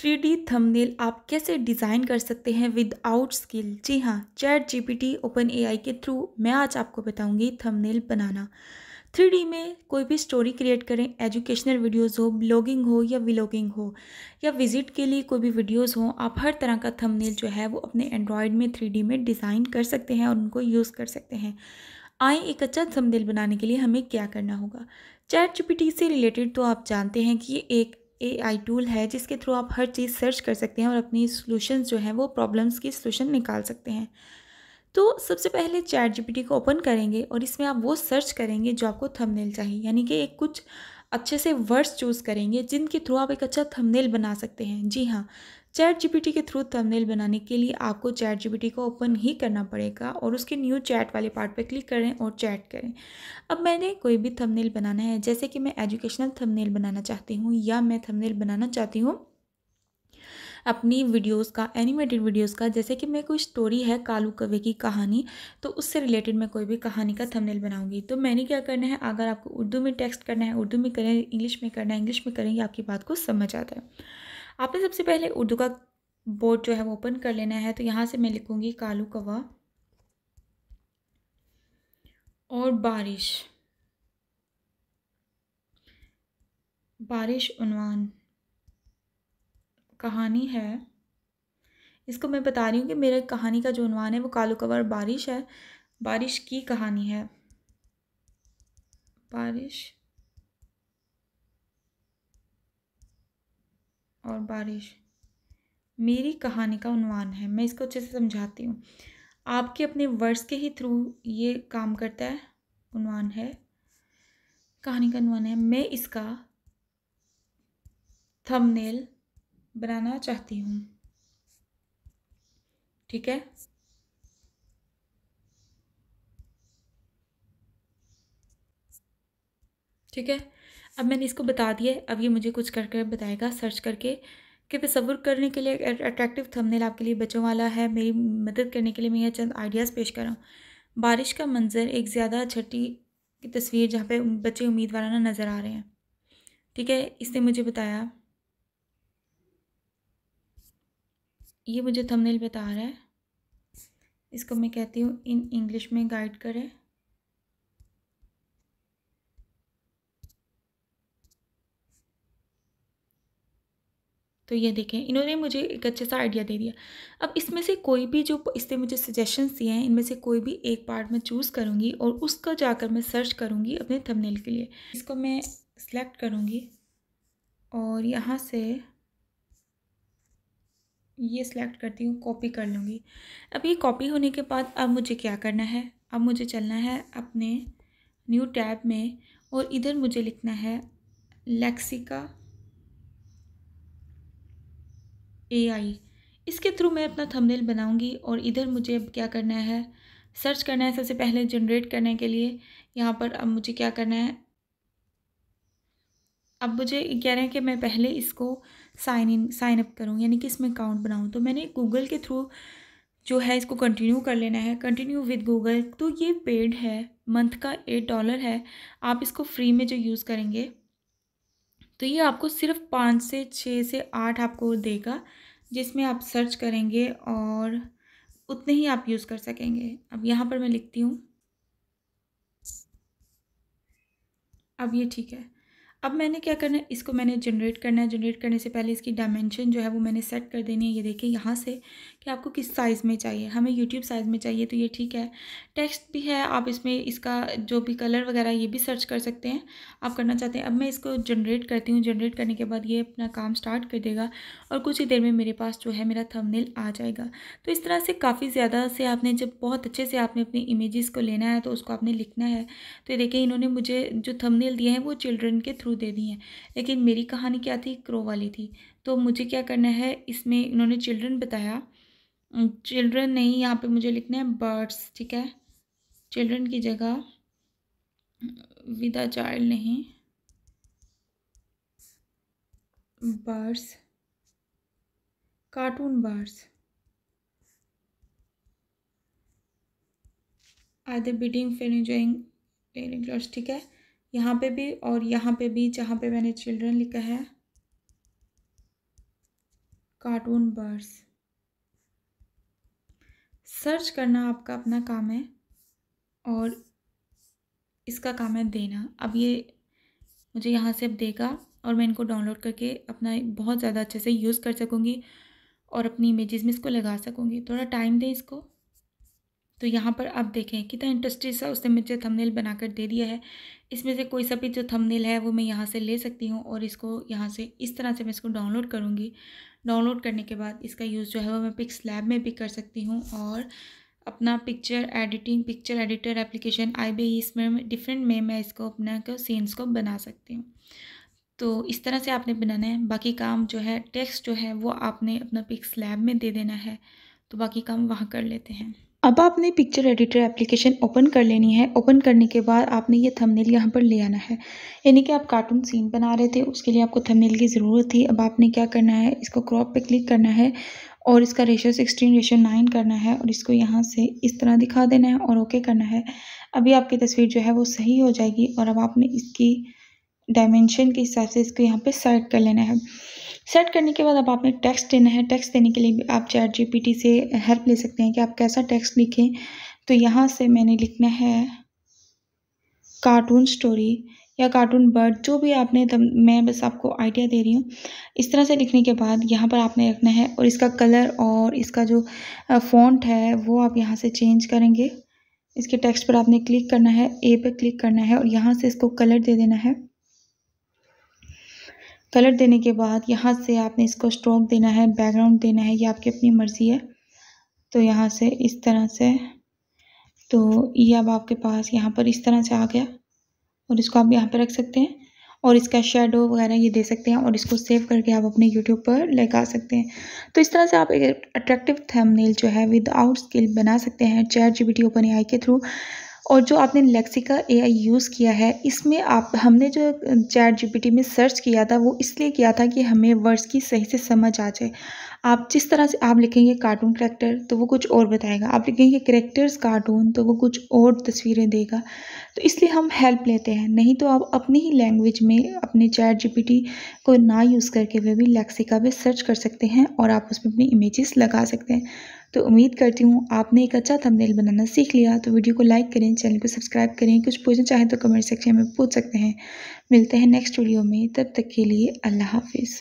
three D thumbnail आप कैसे design कर सकते हैं विद आउट स्किल जी हाँ चैट जीपीटी ओपन एआई के थ्रू मैं आज आपको बताऊंगी थंबनेल बनाना थ्री डी में कोई भी स्टोरी क्रिएट करें एजुकेशनल वीडियोस हो ब्लॉगिंग हो या व्लॉगिंग हो या विजिट के लिए कोई भी वीडियोस हो आप हर तरह का थंबनेल जो है वो अपने एंड्रॉयड में थ्री डी में डिज़ाइन कर सकते हैं और उनको यूज़ कर सकते हैं आए एक अच्छा थंबनेल बनाने के लिए हमें क्या करना होगा चैट जीपीटी से रिलेटेड तो आप जानते हैं कि ये एक ए आई टूल है जिसके थ्रू आप हर चीज़ सर्च कर सकते हैं और अपनी सॉल्यूशंस जो हैं वो प्रॉब्लम्स की सोलूशन निकाल सकते हैं तो सबसे पहले चैट जीपीटी को ओपन करेंगे और इसमें आप वो सर्च करेंगे जो आपको थंबनेल चाहिए यानी कि एक कुछ अच्छे से वर्ड्स चूज़ करेंगे जिनके थ्रू आप एक अच्छा थंबनेल बना सकते हैं जी हाँ चैट जीपीटी के थ्रू थंबनेल बनाने के लिए आपको चैट जीपीटी को ओपन ही करना पड़ेगा और उसके न्यू चैट वाले पार्ट पर क्लिक करें और चैट करें अब मैंने कोई भी थंबनेल बनाना है जैसे कि मैं एजुकेशनल थंबनेल बनाना चाहती हूँ या मैं थंबनेल बनाना चाहती हूँ अपनी वीडियोस का एनिमेटेड वीडियोस का जैसे कि मैं कोई स्टोरी है कालू कवे की कहानी तो उससे रिलेटेड मैं कोई भी कहानी का थंबनेल बनाऊंगी तो मैंने क्या करना है अगर आपको उर्दू में टेक्स्ट करना है उर्दू में करें इंग्लिश में करना है इंग्लिश में करेंगे आपकी बात को समझ आता है आपने सबसे पहले उर्दू का बोर्ड जो है वो ओपन कर लेना है तो यहाँ से मैं लिखूँगी कालू कवा और बारिश बारिश उनवान कहानी है इसको मैं बता रही हूँ कि मेरे कहानी का जो उनवान है वो कालू कवर बारिश है बारिश की कहानी है बारिश और बारिश मेरी कहानी का उनवान है मैं इसको अच्छे से समझाती हूँ आपके अपने वर्ड्स के ही थ्रू ये काम करता है उनवान है कहानी का उनवान है मैं इसका थंबनेल बनाना चाहती हूँ ठीक है ठीक है अब मैंने इसको बता दिया है अब ये मुझे कुछ करके कर बताएगा सर्च करके कि तस्वुर करने के लिए अट्रैक्टिव थंबनेल आपके लिए बच्चों वाला है मेरी मदद करने के लिए मैं यह चंद आइडियाज़ पेश कर रहा हूँ बारिश का मंजर एक ज़्यादा छठी की तस्वीर जहाँ पे बच्चे उम्मीदवाराना नज़र आ रहे हैं ठीक है इसने मुझे बताया ये मुझे थंबनेल बता रहा है इसको मैं कहती हूँ इन इंग्लिश में गाइड करें तो ये देखें इन्होंने मुझे एक अच्छे सा आइडिया दे दिया अब इसमें से कोई भी जो इसने मुझे सजेशंस दिए हैं इनमें से कोई भी एक पार्ट मैं चूज़ करूँगी और उसका जाकर मैं सर्च करूँगी अपने थंबनेल के लिए इसको मैं सिलेक्ट करूँगी और यहाँ से ये सिलेक्ट करती हूँ कॉपी कर लूँगी अब ये कॉपी होने के बाद अब मुझे क्या करना है अब मुझे चलना है अपने न्यू टैब में और इधर मुझे लिखना है लेक्सिका ए आई इसके थ्रू मैं अपना थंबनेल बनाऊंगी और इधर मुझे अब क्या करना है सर्च करना है सबसे पहले जनरेट करने के लिए यहाँ पर अब मुझे क्या करना है अब मुझे कह रहे हैं कि मैं पहले इसको साइन इन साइन अप करूँ यानी कि इसमें अकाउंट बनाऊँ तो मैंने गूगल के थ्रू जो है इसको कंटिन्यू कर लेना है कंटिन्यू विद गूगल तो ये पेड है मंथ का एट डॉलर है आप इसको फ्री में जो यूज़ करेंगे तो ये आपको सिर्फ पाँच से छः से आठ आपको देगा जिसमें आप सर्च करेंगे और उतने ही आप यूज़ कर सकेंगे अब यहाँ पर मैं लिखती हूँ अब ये ठीक है अब मैंने क्या करना है इसको मैंने जनरेट करना है जनरेट करने से पहले इसकी डायमेंशन जो है वो मैंने सेट कर देनी है ये देखिए यहाँ से कि आपको किस साइज़ में चाहिए हमें यूट्यूब साइज़ में चाहिए तो ये ठीक है टेक्स्ट भी है आप इसमें इसका जो भी कलर वगैरह ये भी सर्च कर सकते हैं आप करना चाहते हैं अब मैं इसको जनरेट करती हूँ जनरेट करने के बाद ये अपना काम स्टार्ट कर देगा और कुछ ही देर में मेरे पास जो है मेरा थमनेल आ जाएगा तो इस तरह से काफ़ी ज़्यादा से आपने जब बहुत अच्छे से आपने अपनी इमेज़ को लेना है तो उसको आपने लिखना है तो देखिए इन्होंने मुझे जो थमनेल दिए हैं वो चिल्ड्रन के थ्रू थ्रू दे दी हैं लेकिन मेरी कहानी क्या थी क्रो वाली थी तो मुझे क्या करना है इसमें इन्होंने चिल्ड्रन बताया चिल्ड्रन नहीं यहाँ पे मुझे लिखना है बर्ड्स ठीक है चिल्ड्रन की जगह विदा चाइल्ड नहीं birds cartoon birds are they beating फिर इंजॉइंग ठीक है यहाँ पे भी और यहाँ पे भी जहाँ पे मैंने चिल्ड्रन लिखा है कार्टून बर्ड्स सर्च करना आपका अपना काम है और इसका काम है देना अब ये मुझे यहाँ से अब देगा और मैं इनको डाउनलोड करके अपना बहुत ज़्यादा अच्छे से यूज़ कर सकूँगी और अपनी इमेजेस में इसको लगा सकूँगी थोड़ा टाइम दें इसको तो यहाँ पर आप देखें कितना इंटरेस्टिंग सा उसने मुझे थंबनेल बनाकर दे दिया है इसमें से कोई सा भी जो थंबनेल है वो मैं यहाँ से ले सकती हूँ और इसको यहाँ से इस तरह से मैं इसको डाउनलोड करूँगी डाउनलोड करने के बाद इसका यूज़ जो है वो मैं पिक्स लैब में भी कर सकती हूँ और अपना picture editing picture editor application आई बी इसमें डिफरेंट में मैं इसको अपना सीन्स को बना सकती हूँ तो इस तरह से आपने बनाना है बाकी काम जो है टेक्स्ट जो है वो आपने अपना पिक्स लैब में दे देना है तो बाकी काम वहाँ कर लेते हैं अब आपने पिक्चर एडिटर एप्लीकेशन ओपन कर लेनी है ओपन करने के बाद आपने ये थंबनेल यहाँ पर ले आना है यानी कि आप कार्टून सीन बना रहे थे उसके लिए आपको थंबनेल की ज़रूरत थी अब आपने क्या करना है इसको क्रॉप पे क्लिक करना है और इसका रेशो सिक्सटीन रेशो नाइन करना है और इसको यहाँ से इस तरह दिखा देना है और ओके करना है अभी आपकी तस्वीर जो है वो सही हो जाएगी और अब आपने इसकी डायमेंशन के हिसाब से इसको यहाँ पर सेट कर लेना है सेट करने के बाद अब आपने टेक्स्ट देना है टेक्स्ट देने के लिए भी आप चैट जीपीटी से हेल्प ले सकते हैं कि आप कैसा टेक्स्ट लिखें तो यहाँ से मैंने लिखना है कार्टून स्टोरी या कार्टून बर्ड जो भी आपने तब मैं बस आपको आइडिया दे रही हूँ इस तरह से लिखने के बाद यहाँ पर आपने रखना है और इसका कलर और इसका जो फॉन्ट है वो आप यहाँ से चेंज करेंगे इसके टेक्स्ट पर आपने क्लिक करना है ए पर क्लिक करना है और यहाँ से इसको कलर दे देना है कलर देने के बाद यहाँ से आपने इसको स्ट्रोक देना है बैकग्राउंड देना है ये आपकी अपनी मर्ज़ी है तो यहाँ से इस तरह से तो ये अब आपके पास यहाँ पर इस तरह से आ गया और इसको आप यहाँ पर रख सकते हैं और इसका शेडो वगैरह ये दे सकते हैं और इसको सेव करके आप अपने यूट्यूब पर लगा सकते हैं तो इस तरह से आप एक अट्रैक्टिव थंबनेल जो है विद आउट स्किल बना सकते हैं chat G P T open AI के थ्रू और जो आपने लेक्सिका आई यूज़ किया है इसमें आप हमने जो चैट जीपीटी में सर्च किया था वो इसलिए किया था कि हमें वर्ड्स की सही से समझ आ जाए आप जिस तरह से आप लिखेंगे कार्टून करेक्टर तो वो कुछ और बताएगा आप लिखेंगे करेक्टर्स कार्टून तो वो कुछ और तस्वीरें देगा तो इसलिए हम हेल्प लेते हैं नहीं तो आप अपनी ही लैंग्वेज में अपने चैट टी को ना यूज़ करके हुए भी लेक्सिका पर सर्च कर सकते हैं और आप उसमें अपनी इमेजेस लगा सकते हैं तो उम्मीद करती हूँ आपने एक अच्छा थंबनेल बनाना सीख लिया तो वीडियो को लाइक करें चैनल को सब्सक्राइब करें कुछ पूछना चाहें तो कमेंट सेक्शन में पूछ सकते हैं मिलते हैं नेक्स्ट वीडियो में तब तक के लिए अल्लाह हाफिज़